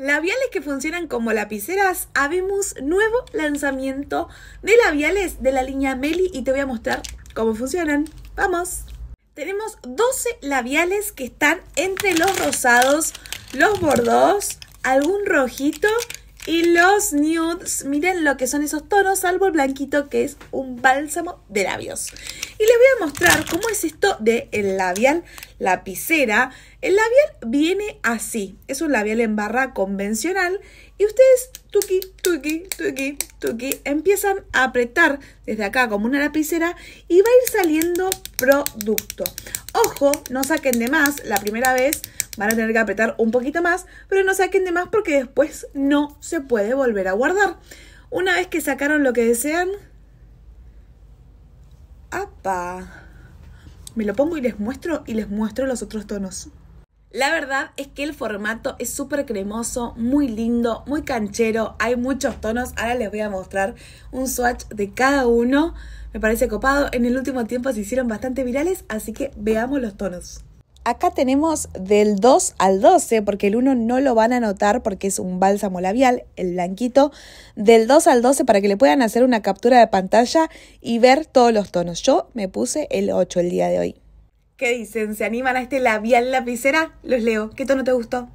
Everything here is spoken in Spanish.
Labiales que funcionan como lapiceras, habemos nuevo lanzamiento de labiales de la línea Meli y te voy a mostrar cómo funcionan. ¡Vamos! Tenemos 12 labiales que están entre los rosados, los bordos algún rojito y los nudes. Miren lo que son esos tonos, salvo el blanquito que es un bálsamo de labios. Y mostrar cómo es esto del el labial lapicera. El labial viene así. Es un labial en barra convencional y ustedes tuqui, tuqui, tuqui, tuqui, empiezan a apretar desde acá como una lapicera y va a ir saliendo producto. Ojo, no saquen de más, la primera vez van a tener que apretar un poquito más, pero no saquen de más porque después no se puede volver a guardar. Una vez que sacaron lo que desean, ¡Apa! Me lo pongo y les muestro y les muestro los otros tonos. La verdad es que el formato es súper cremoso, muy lindo, muy canchero, hay muchos tonos. Ahora les voy a mostrar un swatch de cada uno. Me parece copado. En el último tiempo se hicieron bastante virales, así que veamos los tonos. Acá tenemos del 2 al 12, porque el 1 no lo van a notar porque es un bálsamo labial, el blanquito, del 2 al 12 para que le puedan hacer una captura de pantalla y ver todos los tonos. Yo me puse el 8 el día de hoy. ¿Qué dicen? ¿Se animan a este labial lapicera? Los leo. ¿Qué tono te gustó?